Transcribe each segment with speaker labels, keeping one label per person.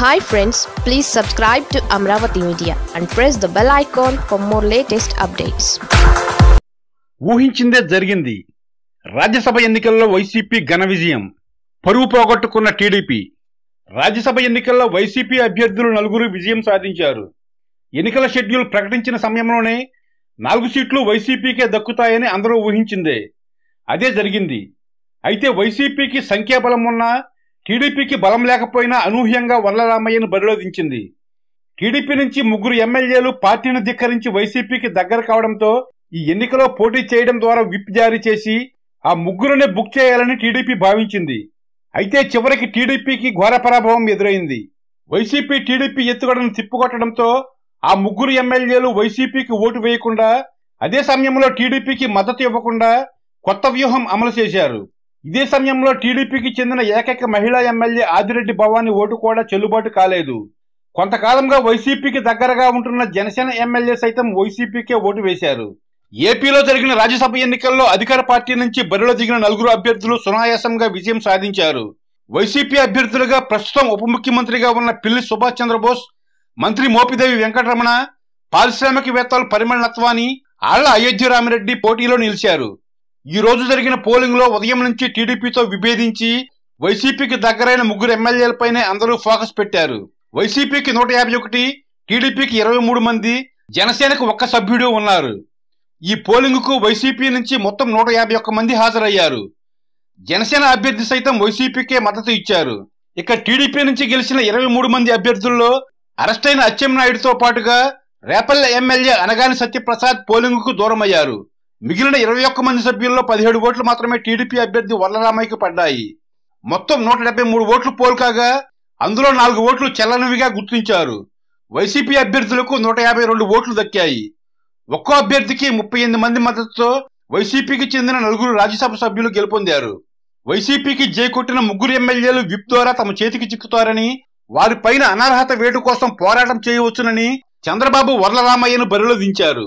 Speaker 1: hi friends please subscribe to Amaravati media and press the bell icon for more latest updates ఊహించిందే జరిగింది రాజ్యసభ ఎన్నికల్లో YCP ఘన విజయం పరువు పోగొట్టుకున్న టీడీపీ రాజ్యసభ ఎన్నికల్లో వైసీపీ అభ్యర్థులు నలుగురు విజయం సాధించారు ఎన్నికల షెడ్యూల్ ప్రకటించిన సమయంలోనే నాలుగు సీట్లు వైసీపీకే దక్కుతాయని అందరూ ఊహించిందే అదే జరిగింది అయితే వైసీపీకి సంఖ్యాబలం ఉన్నా టీడీపీకి బలం లేకపోయినా అనూహ్యంగా వల్లరామయ్యను బరిలో దించింది టీడీపీ నుంచి ముగ్గురు ఎమ్మెల్యేలు పార్టీని ధిక్కరించి వైసీపీకి దగ్గర కావడంతో ఈ ఎన్నికలో పోటీ చేయడం ద్వారా విప్ జారీ చేసి ఆ ముగ్గురునే బుక్ చేయాలని టీడీపీ భావించింది అయితే చివరికి టీడీపీకి ఘోర పరాభవం ఎదురైంది వైసీపీ టీడీపీ ఎత్తుగడను తిప్పుకొట్టడంతో ఆ ముగ్గురు ఎమ్మెల్యేలు వైసీపీకి ఓటు వేయకుండా అదే సమయంలో టీడీపీకి మద్దతు ఇవ్వకుండా కొత్త వ్యూహం అమలు చేశారు ఇదే సమయంలో టీడీపీకి చెందిన ఏకైక మహిళా ఎమ్మెల్యే ఆదిరెడ్డి భవానీ ఓటు కూడా చెల్లుబాటు కాలేదు కొంతకాలంగా వైసీపీకి దగ్గరగా ఉంటున్న జనసేన ఎమ్మెల్యే సైతం వైసీపీకే ఓటు వేశారు ఏపీలో జరిగిన రాజ్యసభ ఎన్నికల్లో అధికార పార్టీ నుంచి బరిలో దిగిన నలుగురు అభ్యర్థులు సునాయాసంగా విజయం సాధించారు వైసీపీ అభ్యర్థులుగా ప్రస్తుతం ఉప ముఖ్యమంత్రిగా ఉన్న పిల్లి సుభాష్ చంద్రబోస్ మంత్రి మోపిదేవి వెంకటరమణ పారిశ్రామికవేత్తలు పరిమళ నత్వాని ఆళ్ల అయోధ్య రామిరెడ్డి పోటీలో నిలిచారు ఈ రోజు జరిగిన పోలింగ్ లో ఉదయం నుంచి టీడీపీతో విభేదించి వైసీపీకి దగ్గరైన ముగ్గురు ఎమ్మెల్యేలపైనే అందరూ ఫోకస్ పెట్టారు వైసీపీకి నూట యాభై ఒకటి టీడీపీకి ఇరవై మూడు మంది జనసేనకు ఒక్క సభ్యుడు ఉన్నారు ఈ పోలింగ్కు వైసీపీ నుంచి మొత్తం నూట యాభై ఒక్క మంది హాజరయ్యారు జనసేన అభ్యర్థి సైతం వైసీపీకే మద్దతు ఇచ్చారు ఇక టీడీపీ నుంచి గెలిచిన ఇరవై మూడు మంది అభ్యర్థుల్లో అరెస్టైన అచ్చెన్నాయుడుతో పాటుగా రేపల్ల ఎమ్మెల్యే అనగాని సత్యప్రసాద్ పోలింగ్కు దూరమయ్యారు మిగిలిన ఇరవై ఒక్క మంది సభ్యుల్లో పదిహేడు ఓట్లు మాత్రమే టీడీపీ అభ్యర్థి వల్లరామయ్యకు పడ్డాయి మొత్తం నూట డెబ్బై మూడు ఓట్లు పోల్కాగా అందులో నాలుగు ఓట్లు చెల్లనివిగా గుర్తించారు వైసీపీ అభ్యర్థులకు నూట యాభై రెండు ఓట్లు దక్కాయి ఒక్కో అభ్యర్థికి ముప్పై ఎనిమిది మంది మద్దతుతో వైసీపీకి చెందిన నలుగురు రాజ్యసభ సభ్యులు గెలుపొందారు వైసీపీకి కొట్టిన ముగ్గురు ఎమ్మెల్యేలు విప్ ద్వారా తమ చేతికి చిక్కుతారని వారిపైన అనర్హత వేటు కోసం పోరాటం చేయవచ్చునని చంద్రబాబు వరలరామయ్యను బరిలో దించారు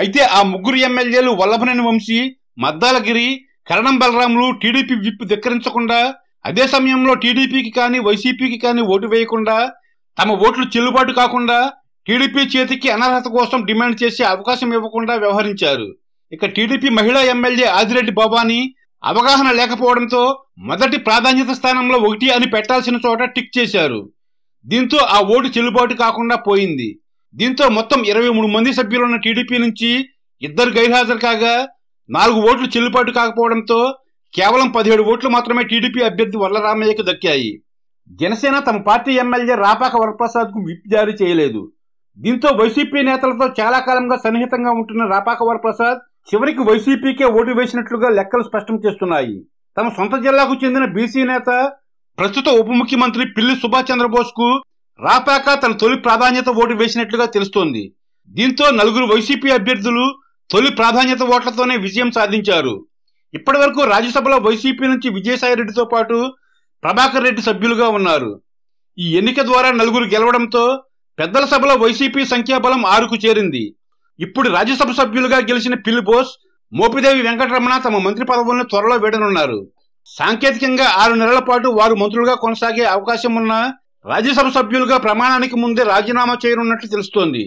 Speaker 1: అయితే ఆ ముగ్గురు ఎమ్మెల్యేలు వల్లభనేని వంశీ మద్దాలగిరి కరణం బలరాములు టీడీపీ విప్ ధిక్కరించకుండా అదే సమయంలో టీడీపీకి కానీ వైసీపీకి కానీ ఓటు వేయకుండా తమ ఓట్లు చెల్లుబాటు కాకుండా టీడీపీ చేతికి అనర్హత కోసం డిమాండ్ చేసే అవకాశం ఇవ్వకుండా వ్యవహరించారు ఇక టీడీపీ మహిళా ఎమ్మెల్యే ఆదిరెడ్డి బాబాని అవగాహన లేకపోవడంతో మొదటి ప్రాధాన్యత స్థానంలో ఒకటి అని పెట్టాల్సిన చోట టిక్ చేశారు దీంతో ఆ ఓటు చెల్లుబాటు కాకుండా పోయింది దీంతో మొత్తం ఇరవై మూడు మంది సభ్యులున్న టీడీపీ నుంచి ఇద్దరు గైర్హాజరు కాగా నాలుగు ఓట్లు చెల్లుబాటు కాకపోవడంతో కేవలం పదిహేడు ఓట్లు మాత్రమే టీడీపీ అభ్యర్థి వల్లరామయ్యకు దక్కాయి జనసేన తమ పార్టీ ఎమ్మెల్యే రాపాక వరప్రసాద్కు విప్ జారీ చేయలేదు దీంతో వైసీపీ నేతలతో చాలా కాలంగా సన్నిహితంగా ఉంటున్న రాపాక వరప్రసాద్ చివరికి వైసీపీకే ఓటు వేసినట్లుగా లెక్కలు స్పష్టం చేస్తున్నాయి తమ సొంత జిల్లాకు చెందిన బీసీ నేత ప్రస్తుత ఉప ముఖ్యమంత్రి పిల్లి సుభాష్ చంద్రబోస్కు రాపాక తన తొలి ప్రాధాన్యత ఓటు వేసినట్లుగా తెలుస్తోంది దీంతో నలుగురు వైసీపీ అభ్యర్థులు తొలి ప్రాధాన్యత ఓట్లతోనే విజయం సాధించారు ఇప్పటివరకు రాజ్యసభలో వైసీపీ నుంచి విజయసాయిరెడ్డితో పాటు ప్రభాకర్ రెడ్డి సభ్యులుగా ఉన్నారు ఈ ఎన్నిక ద్వారా నలుగురు గెలవడంతో పెద్దల సభలో వైసీపీ సంఖ్యాబలం ఆరుకు చేరింది ఇప్పుడు రాజ్యసభ సభ్యులుగా గెలిచిన పిల్లి బోస్ మోపిదేవి వెంకటరమణ తమ మంత్రి పదవులను త్వరలో వేడనున్నారు సాంకేతికంగా ఆరు నెలల పాటు వారు మంత్రులుగా కొనసాగే అవకాశం ఉన్న రాజ్యసభ సభ్యులుగా ప్రమాణానికి ముందే రాజీనామా చేయనున్నట్లు తెలుస్తోంది